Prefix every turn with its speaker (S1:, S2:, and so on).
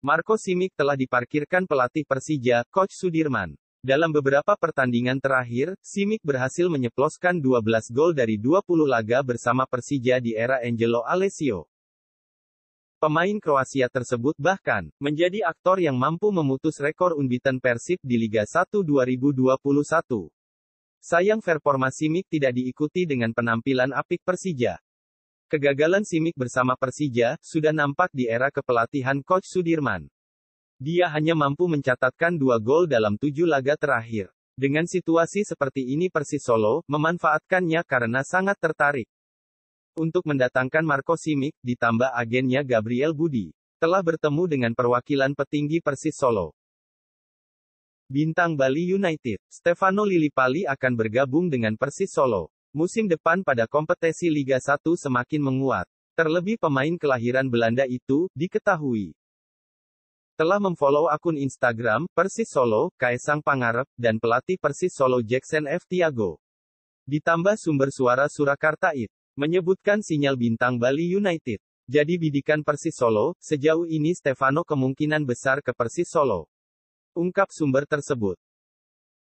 S1: Marco Simic telah diparkirkan pelatih Persija, Coach Sudirman. Dalam beberapa pertandingan terakhir, Simic berhasil menyeploskan 12 gol dari 20 laga bersama Persija di era Angelo Alessio. Pemain Kroasia tersebut bahkan menjadi aktor yang mampu memutus rekor unbeaten Persib di Liga 1 2021. Sayang performa Simic tidak diikuti dengan penampilan apik Persija. Kegagalan Simic bersama Persija sudah nampak di era kepelatihan Coach Sudirman. Dia hanya mampu mencatatkan dua gol dalam tujuh laga terakhir. Dengan situasi seperti ini Persis Solo memanfaatkannya karena sangat tertarik. Untuk mendatangkan Marco Simic, ditambah agennya Gabriel Budi, telah bertemu dengan perwakilan petinggi Persis Solo. Bintang Bali United, Stefano Lillipali akan bergabung dengan Persis Solo. Musim depan pada kompetisi Liga 1 semakin menguat. Terlebih pemain kelahiran Belanda itu, diketahui telah memfollow akun Instagram Persis Solo, Kaisang Pangarep, dan pelatih Persis Solo Jackson F. Tiago. Ditambah sumber suara Surakarta IT, menyebutkan sinyal bintang Bali United. Jadi bidikan Persis Solo, sejauh ini Stefano kemungkinan besar ke Persis Solo. Ungkap sumber tersebut.